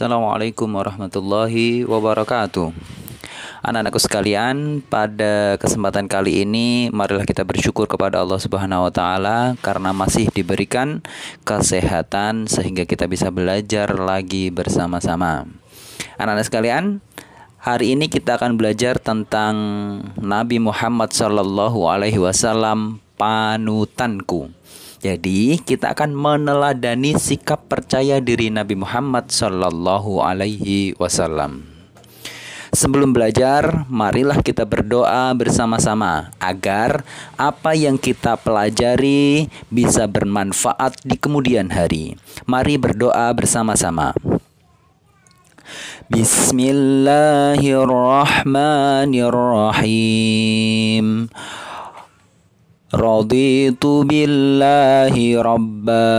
Assalamualaikum warahmatullahi wabarakatuh. Anak-anakku sekalian, pada kesempatan kali ini marilah kita bersyukur kepada Allah Subhanahu wa taala karena masih diberikan kesehatan sehingga kita bisa belajar lagi bersama-sama. Anak-anak sekalian, hari ini kita akan belajar tentang Nabi Muhammad sallallahu alaihi wasallam panutanku. Jadi kita akan meneladani sikap percaya diri Nabi Muhammad Shallallahu Alaihi Wasallam. Sebelum belajar, marilah kita berdoa bersama-sama agar apa yang kita pelajari bisa bermanfaat di kemudian hari. Mari berdoa bersama-sama. Bismillahirrahmanirrahim. رضيت بالله ربا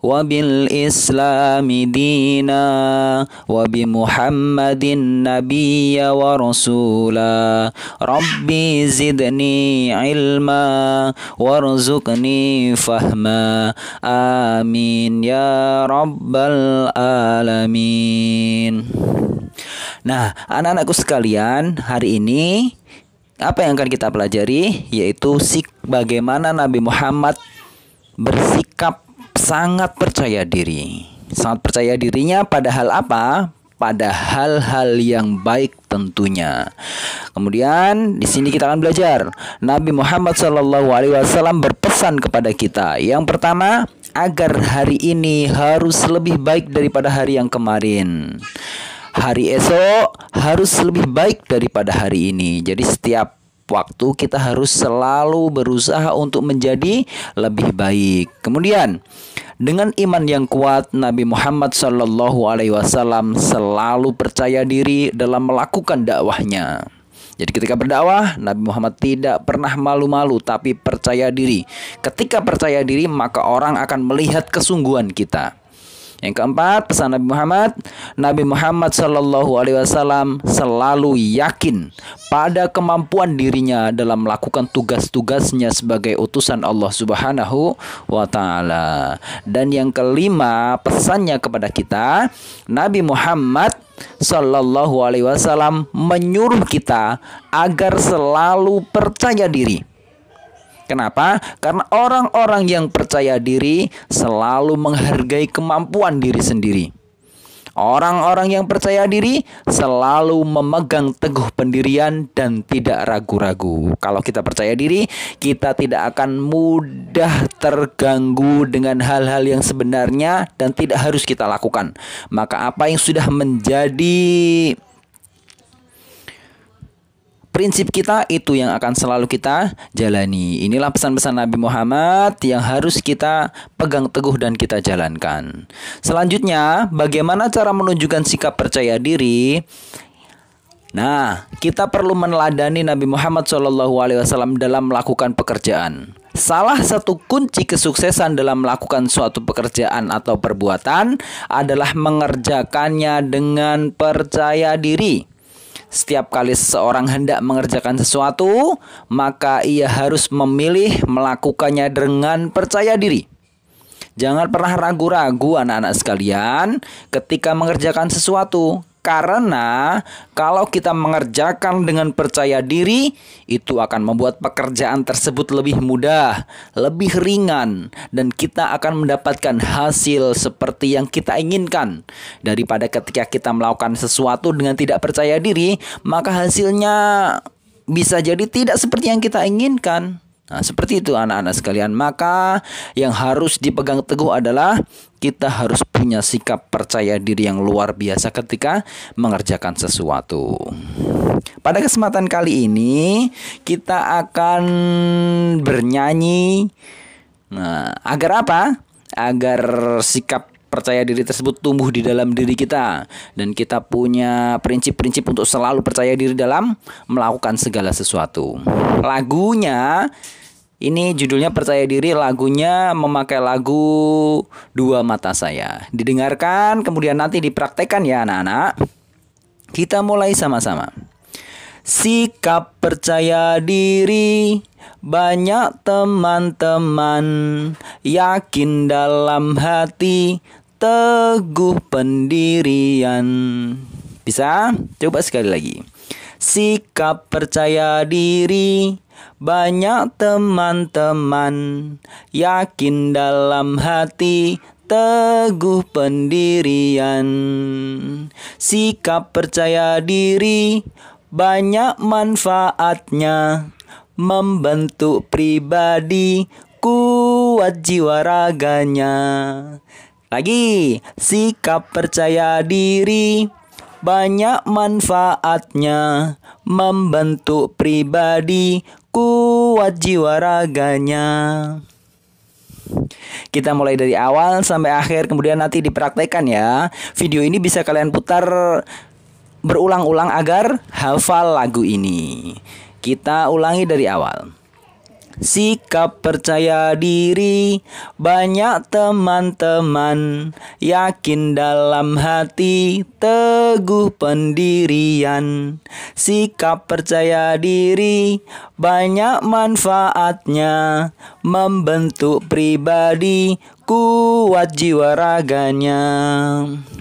وبالإسلام دينا وبمحمد wa ورسولا ربي زدني علما وارزقني فهما آمين يا رب العالمين Nah, anak-anakku sekalian, hari ini apa yang akan kita pelajari yaitu sik bagaimana Nabi Muhammad bersikap sangat percaya diri. Sangat percaya dirinya padahal apa? Pada hal-hal yang baik tentunya. Kemudian di sini kita akan belajar Nabi Muhammad Shallallahu Alaihi Wasallam berpesan kepada kita. Yang pertama agar hari ini harus lebih baik daripada hari yang kemarin hari esok harus lebih baik daripada hari ini. Jadi setiap waktu kita harus selalu berusaha untuk menjadi lebih baik. Kemudian dengan iman yang kuat Nabi Muhammad Shallallahu alaihi wasallam selalu percaya diri dalam melakukan dakwahnya. Jadi ketika berdakwah, Nabi Muhammad tidak pernah malu-malu tapi percaya diri. Ketika percaya diri, maka orang akan melihat kesungguhan kita. Yang keempat, pesan Nabi Muhammad, Nabi Muhammad Shallallahu alaihi wasallam selalu yakin pada kemampuan dirinya dalam melakukan tugas-tugasnya sebagai utusan Allah Subhanahu wa taala. Dan yang kelima, pesannya kepada kita, Nabi Muhammad Shallallahu Alaihi Wasallam menyuruh kita agar selalu percaya diri Kenapa? Karena orang-orang yang percaya diri selalu menghargai kemampuan diri sendiri. Orang-orang yang percaya diri selalu memegang teguh pendirian dan tidak ragu-ragu. Kalau kita percaya diri, kita tidak akan mudah terganggu dengan hal-hal yang sebenarnya dan tidak harus kita lakukan. Maka, apa yang sudah menjadi prinsip kita itu yang akan selalu kita jalani. Inilah pesan-pesan Nabi Muhammad yang harus kita pegang teguh dan kita jalankan. Selanjutnya, bagaimana cara menunjukkan sikap percaya diri? Nah, kita perlu meneladani Nabi Muhammad SAW dalam melakukan pekerjaan. Salah satu kunci kesuksesan dalam melakukan suatu pekerjaan atau perbuatan adalah mengerjakannya dengan percaya diri. Setiap kali seseorang hendak mengerjakan sesuatu, maka ia harus memilih melakukannya dengan percaya diri. Jangan pernah ragu-ragu anak-anak sekalian ketika mengerjakan sesuatu karena kalau kita mengerjakan dengan percaya diri, itu akan membuat pekerjaan tersebut lebih mudah, lebih ringan, dan kita akan mendapatkan hasil seperti yang kita inginkan. Daripada ketika kita melakukan sesuatu dengan tidak percaya diri, maka hasilnya bisa jadi tidak seperti yang kita inginkan. Nah, seperti itu anak-anak sekalian. Maka yang harus dipegang teguh adalah kita harus punya sikap percaya diri yang luar biasa ketika mengerjakan sesuatu. Pada kesempatan kali ini kita akan bernyanyi. Nah, agar apa? Agar sikap percaya diri tersebut tumbuh di dalam diri kita dan kita punya prinsip-prinsip untuk selalu percaya diri dalam melakukan segala sesuatu. Lagunya ini judulnya Percaya Diri, lagunya memakai lagu Dua Mata Saya. Didengarkan kemudian nanti dipraktekkan ya anak-anak. Kita mulai sama-sama. Sikap percaya diri banyak teman-teman yakin dalam hati, teguh pendirian. Bisa? Coba sekali lagi. Sikap percaya diri, banyak teman-teman, yakin dalam hati, teguh pendirian. Sikap percaya diri, banyak manfaatnya membentuk pribadiku kuat jiwa raganya Lagi Sikap percaya diri banyak manfaatnya Membentuk pribadi kuat jiwa raganya kita mulai dari awal sampai akhir kemudian nanti dipraktekkan ya video ini bisa kalian putar berulang-ulang agar hafal lagu ini kita ulangi dari awal sikap percaya diri, banyak teman-teman, yakin dalam hati, teguh pendirian. Sikap percaya diri, banyak manfaatnya, membentuk pribadi, kuat jiwa raganya.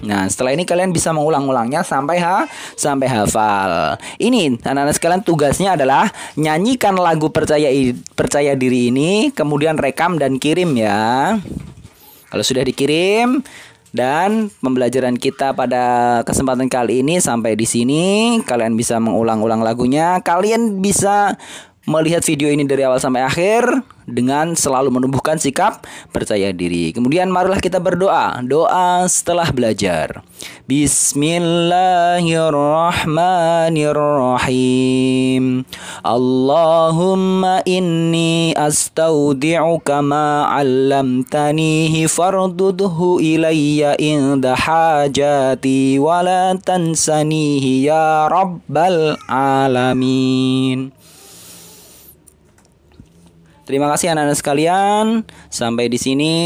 Nah, setelah ini kalian bisa mengulang-ulangnya sampai ha sampai hafal. Ini anak-anak sekalian tugasnya adalah nyanyikan lagu percaya percaya diri ini, kemudian rekam dan kirim ya. Kalau sudah dikirim dan pembelajaran kita pada kesempatan kali ini sampai di sini, kalian bisa mengulang-ulang lagunya, kalian bisa melihat video ini dari awal sampai akhir dengan selalu menumbuhkan sikap percaya diri. Kemudian marilah kita berdoa. Doa setelah belajar. Bismillahirrahmanirrahim. Allahumma inni astaudi'uka ma 'allamtani fardudhu ilayya inda hajati wa la tansanihi ya rabbal alamin. Terima kasih anak-anak sekalian. Sampai di sini.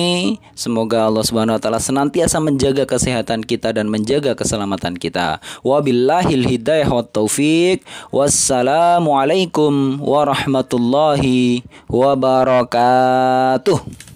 Semoga Allah Subhanahu wa taala senantiasa menjaga kesehatan kita dan menjaga keselamatan kita. Wabillahil hidayah wat taufik. Wassalamualaikum warahmatullahi wabarakatuh.